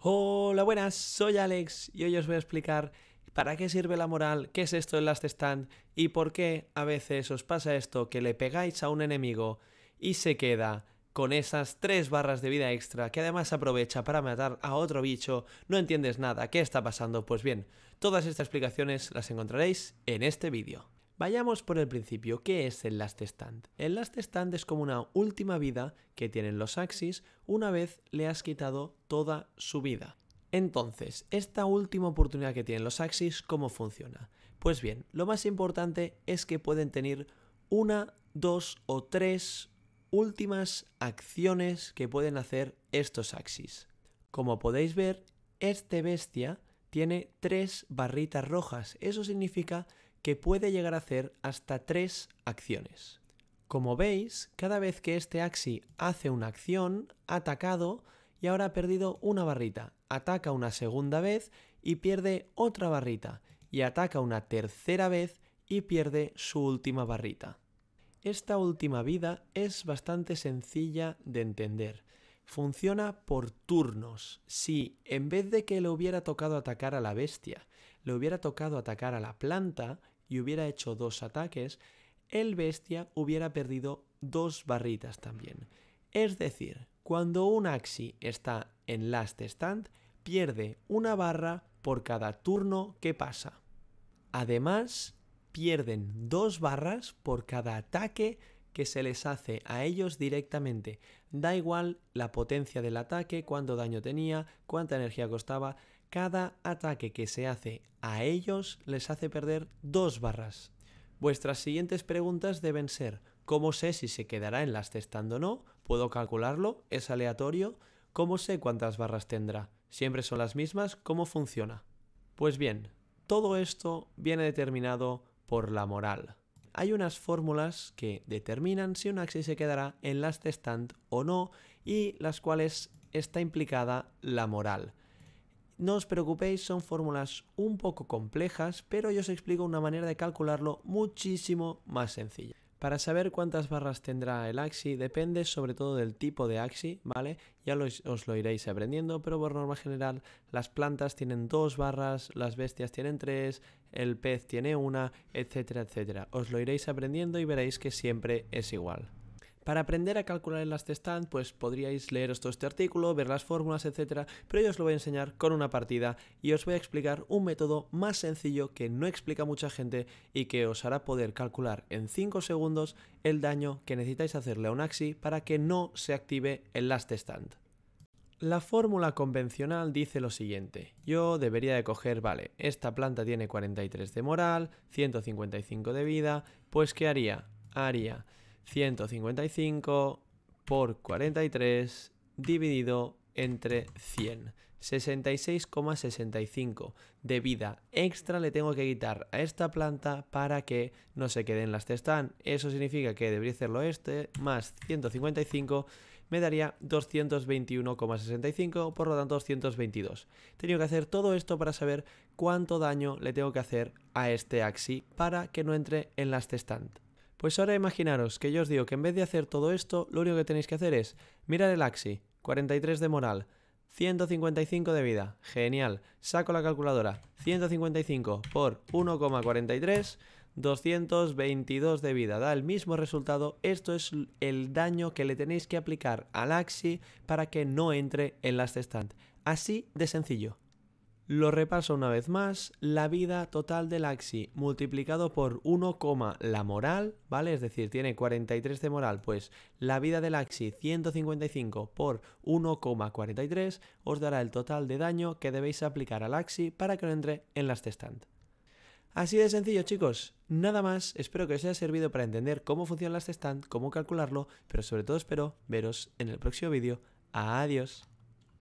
Hola, buenas, soy Alex y hoy os voy a explicar para qué sirve la moral, qué es esto del last stand y por qué a veces os pasa esto que le pegáis a un enemigo y se queda con esas tres barras de vida extra que además aprovecha para matar a otro bicho, no entiendes nada, ¿qué está pasando? Pues bien, todas estas explicaciones las encontraréis en este vídeo. Vayamos por el principio, ¿qué es el last stand? El last stand es como una última vida que tienen los Axis una vez le has quitado toda su vida. Entonces, esta última oportunidad que tienen los Axis, ¿cómo funciona? Pues bien, lo más importante es que pueden tener una, dos o tres últimas acciones que pueden hacer estos Axis. Como podéis ver, este bestia tiene tres barritas rojas. Eso significa que puede llegar a hacer hasta tres acciones. Como veis, cada vez que este Axi hace una acción, ha atacado y ahora ha perdido una barrita, ataca una segunda vez y pierde otra barrita, y ataca una tercera vez y pierde su última barrita. Esta última vida es bastante sencilla de entender. Funciona por turnos. Si en vez de que le hubiera tocado atacar a la bestia, le hubiera tocado atacar a la planta y hubiera hecho dos ataques, el bestia hubiera perdido dos barritas también. Es decir, cuando un Axi está en Last Stand, pierde una barra por cada turno que pasa. Además, pierden dos barras por cada ataque que se les hace a ellos directamente. Da igual la potencia del ataque, cuánto daño tenía, cuánta energía costaba, cada ataque que se hace a ellos les hace perder dos barras. Vuestras siguientes preguntas deben ser, ¿cómo sé si se quedará en las testando o no? ¿Puedo calcularlo? ¿Es aleatorio? ¿Cómo sé cuántas barras tendrá? ¿Siempre son las mismas? ¿Cómo funciona? Pues bien, todo esto viene determinado por la moral. Hay unas fórmulas que determinan si un axi se quedará en last stand o no y las cuales está implicada la moral. No os preocupéis, son fórmulas un poco complejas, pero yo os explico una manera de calcularlo muchísimo más sencilla. Para saber cuántas barras tendrá el axi depende sobre todo del tipo de axi, ¿vale? Ya os lo iréis aprendiendo, pero por norma general las plantas tienen dos barras, las bestias tienen tres, el pez tiene una, etcétera, etcétera. Os lo iréis aprendiendo y veréis que siempre es igual. Para aprender a calcular el last stand, pues podríais leeros todo este artículo, ver las fórmulas, etcétera, pero yo os lo voy a enseñar con una partida y os voy a explicar un método más sencillo que no explica mucha gente y que os hará poder calcular en 5 segundos el daño que necesitáis hacerle a un Axi para que no se active el last stand. La fórmula convencional dice lo siguiente, yo debería de coger, vale, esta planta tiene 43 de moral, 155 de vida, pues ¿qué haría? Haría 155 por 43 dividido entre 100. 66,65 de vida extra le tengo que quitar a esta planta para que no se quede en las testan. Eso significa que debería hacerlo este más 155 me daría 221,65, por lo tanto 222. Tenía que hacer todo esto para saber cuánto daño le tengo que hacer a este Axi para que no entre en las testant. Pues ahora imaginaros que yo os digo que en vez de hacer todo esto, lo único que tenéis que hacer es mirar el axi, 43 de moral, 155 de vida, genial, saco la calculadora, 155 por 1,43, 222 de vida, da el mismo resultado, esto es el daño que le tenéis que aplicar al axi para que no entre en Last Stand, así de sencillo. Lo repaso una vez más, la vida total del Axi multiplicado por 1, la moral, ¿vale? Es decir, tiene 43 de moral, pues la vida del Axi 155 por 1,43 os dará el total de daño que debéis aplicar al Axi para que no entre en las stand. Así de sencillo chicos, nada más, espero que os haya servido para entender cómo funciona las stand, cómo calcularlo, pero sobre todo espero veros en el próximo vídeo. Adiós.